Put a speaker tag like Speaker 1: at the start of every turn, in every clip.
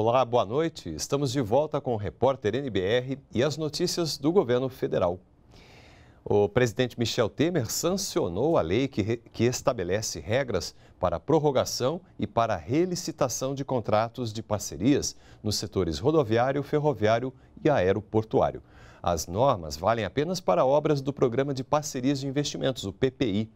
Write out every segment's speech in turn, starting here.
Speaker 1: Olá, boa noite. Estamos de volta com o repórter NBR e as notícias do governo federal. O presidente Michel Temer sancionou a lei que, re... que estabelece regras para prorrogação e para relicitação de contratos de parcerias nos setores rodoviário, ferroviário e aeroportuário. As normas valem apenas para obras do Programa de Parcerias de Investimentos, o PPI.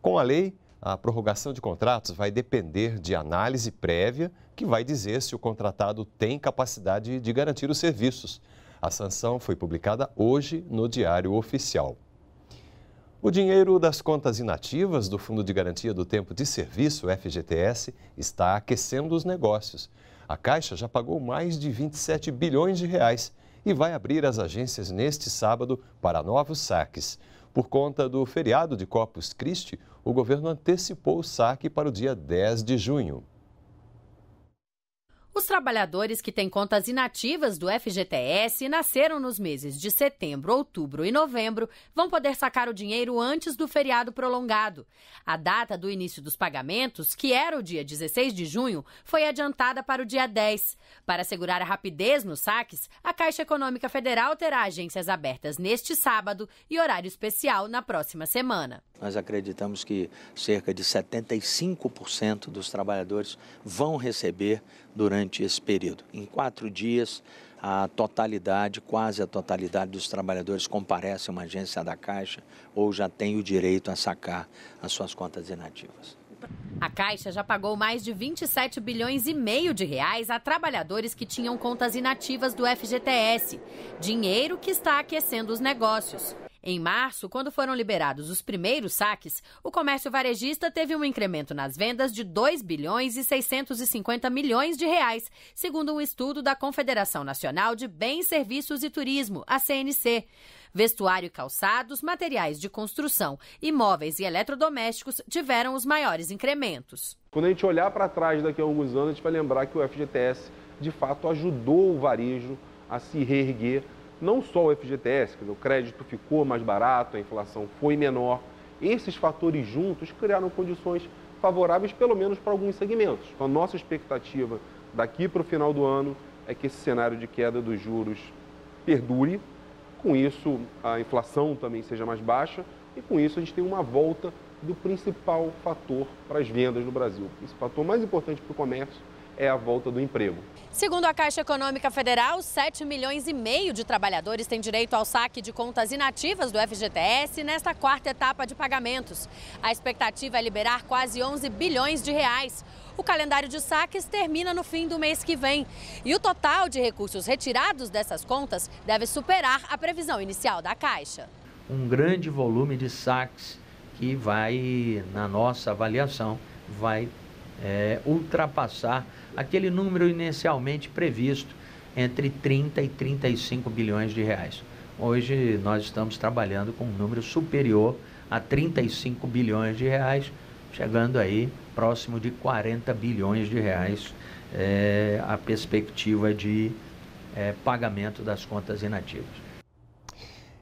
Speaker 1: Com a lei, a prorrogação de contratos vai depender de análise prévia que vai dizer se o contratado tem capacidade de garantir os serviços. A sanção foi publicada hoje no Diário Oficial. O dinheiro das contas inativas do Fundo de Garantia do Tempo de Serviço, FGTS, está aquecendo os negócios. A Caixa já pagou mais de 27 bilhões de reais e vai abrir as agências neste sábado para novos saques. Por conta do feriado de Corpus Christi, o governo antecipou o saque para o dia 10 de junho.
Speaker 2: Os trabalhadores que têm contas inativas do FGTS e nasceram nos meses de setembro, outubro e novembro vão poder sacar o dinheiro antes do feriado prolongado. A data do início dos pagamentos, que era o dia 16 de junho, foi adiantada para o dia 10. Para assegurar a rapidez nos saques, a Caixa Econômica Federal terá agências abertas neste sábado e horário especial na próxima semana. Nós acreditamos que cerca de 75% dos trabalhadores vão receber durante esse período. Em quatro dias, a totalidade, quase a totalidade dos trabalhadores comparece a uma agência da Caixa ou já tem o direito a sacar as suas contas inativas. A Caixa já pagou mais de 27 bilhões e meio de reais a trabalhadores que tinham contas inativas do FGTS, dinheiro que está aquecendo os negócios. Em março, quando foram liberados os primeiros saques, o comércio varejista teve um incremento nas vendas de 2 bilhões e 650 milhões de reais, segundo um estudo da Confederação Nacional de Bens, Serviços e Turismo, a CNC. Vestuário e calçados, materiais de construção, imóveis e eletrodomésticos tiveram os maiores incrementos.
Speaker 1: Quando a gente olhar para trás daqui a alguns anos, a gente vai lembrar que o FGTS de fato ajudou o varejo a se reerguer não só o FGTS, dizer, o crédito ficou mais barato, a inflação foi menor. Esses fatores juntos criaram condições favoráveis, pelo menos para alguns segmentos. Então, a nossa expectativa daqui para o final do ano é que esse cenário de queda dos juros perdure, com isso a inflação também seja mais baixa e com isso a gente tem uma volta do principal fator para as vendas no Brasil. Esse fator mais importante para o comércio é a volta do emprego.
Speaker 2: Segundo a Caixa Econômica Federal, 7 milhões e meio de trabalhadores têm direito ao saque de contas inativas do FGTS nesta quarta etapa de pagamentos. A expectativa é liberar quase 11 bilhões de reais. O calendário de saques termina no fim do mês que vem. E o total de recursos retirados dessas contas deve superar a previsão inicial da Caixa. Um grande volume de saques que vai, na nossa avaliação, vai é, ultrapassar aquele número inicialmente previsto entre 30 e 35 bilhões de reais. Hoje nós estamos trabalhando com um número superior a 35 bilhões de reais, chegando aí próximo de 40 bilhões de
Speaker 1: reais é, a perspectiva de
Speaker 2: é, pagamento das contas
Speaker 1: inativas.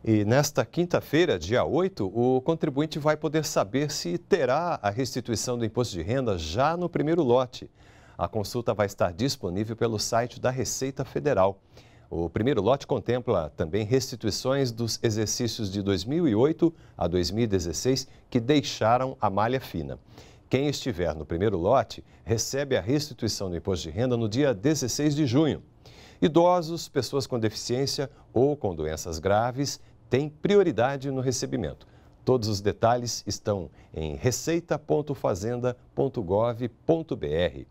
Speaker 1: E nesta quinta-feira, dia 8, o contribuinte vai poder saber se terá a restituição do imposto de renda já no primeiro lote. A consulta vai estar disponível pelo site da Receita Federal. O primeiro lote contempla também restituições dos exercícios de 2008 a 2016 que deixaram a malha fina. Quem estiver no primeiro lote recebe a restituição do imposto de renda no dia 16 de junho. Idosos, pessoas com deficiência ou com doenças graves têm prioridade no recebimento. Todos os detalhes estão em receita.fazenda.gov.br.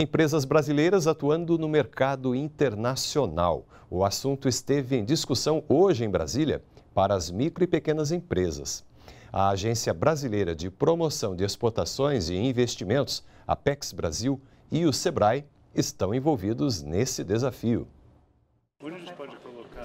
Speaker 1: Empresas brasileiras atuando no mercado internacional. O assunto esteve em discussão hoje em Brasília para as micro e pequenas empresas. A Agência Brasileira de Promoção de Exportações e Investimentos, Apex Brasil, e o SEBRAE estão envolvidos nesse desafio.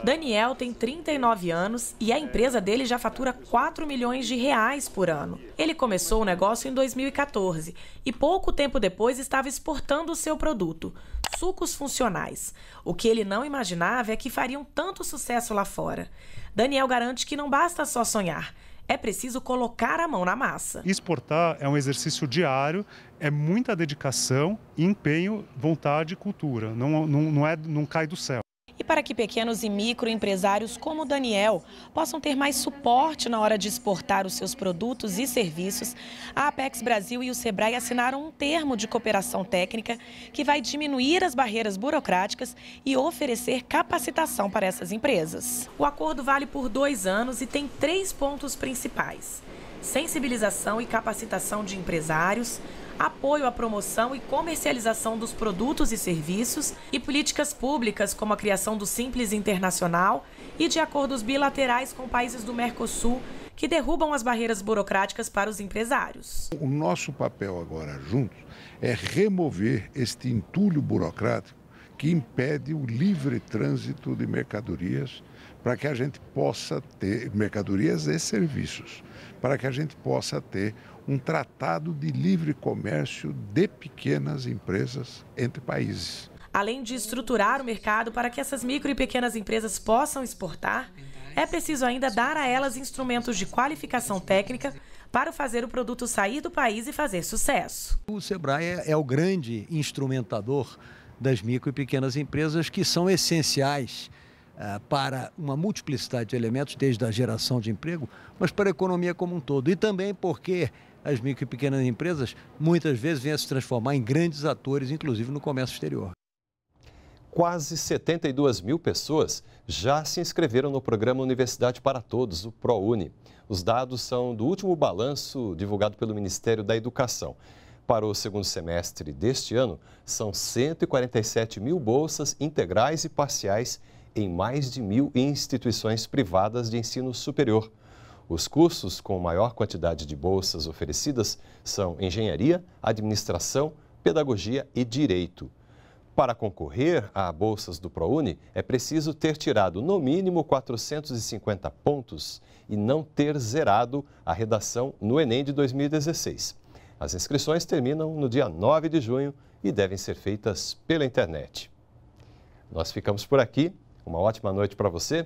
Speaker 3: Daniel tem 39 anos e a empresa dele já fatura 4 milhões de reais por ano. Ele começou o negócio em 2014 e pouco tempo depois estava exportando o seu produto, sucos funcionais. O que ele não imaginava é que fariam tanto sucesso lá fora. Daniel garante que não basta só sonhar é preciso colocar a mão na massa.
Speaker 1: Exportar é um exercício diário, é muita dedicação, empenho, vontade e cultura. Não, não, não, é, não cai do céu e para
Speaker 3: que pequenos e microempresários como Daniel possam ter mais suporte na hora de exportar os seus produtos e serviços, a Apex Brasil e o Sebrae assinaram um termo de cooperação técnica que vai diminuir as barreiras burocráticas e oferecer capacitação para essas empresas. O acordo vale por dois anos e tem três pontos principais sensibilização e capacitação de empresários, apoio à promoção e comercialização dos produtos e serviços e políticas públicas como a criação do Simples Internacional e de acordos bilaterais com países do Mercosul que derrubam as barreiras burocráticas para os empresários. O nosso papel agora juntos é remover este entulho burocrático que impede o livre trânsito de mercadorias para que a gente possa ter mercadorias e serviços, para que a gente possa ter um tratado de livre comércio de pequenas empresas entre países. Além de estruturar o mercado para que essas micro e pequenas empresas possam exportar, é preciso ainda dar a elas instrumentos de qualificação técnica para fazer o produto sair do país e fazer sucesso.
Speaker 1: O Sebrae é, é o grande instrumentador das micro e pequenas empresas que são essenciais eh, para uma multiplicidade de elementos, desde a geração de emprego, mas para a economia como um todo. E também porque as micro e pequenas empresas muitas vezes vêm a se transformar em grandes atores, inclusive no comércio exterior. Quase 72 mil pessoas já se inscreveram no programa Universidade para Todos, o ProUni. Os dados são do último balanço divulgado pelo Ministério da Educação. Para o segundo semestre deste ano, são 147 mil bolsas integrais e parciais em mais de mil instituições privadas de ensino superior. Os cursos com maior quantidade de bolsas oferecidas são Engenharia, Administração, Pedagogia e Direito. Para concorrer a bolsas do ProUni, é preciso ter tirado no mínimo 450 pontos e não ter zerado a redação no Enem de 2016. As inscrições terminam no dia 9 de junho e devem ser feitas pela internet. Nós ficamos por aqui. Uma ótima noite para você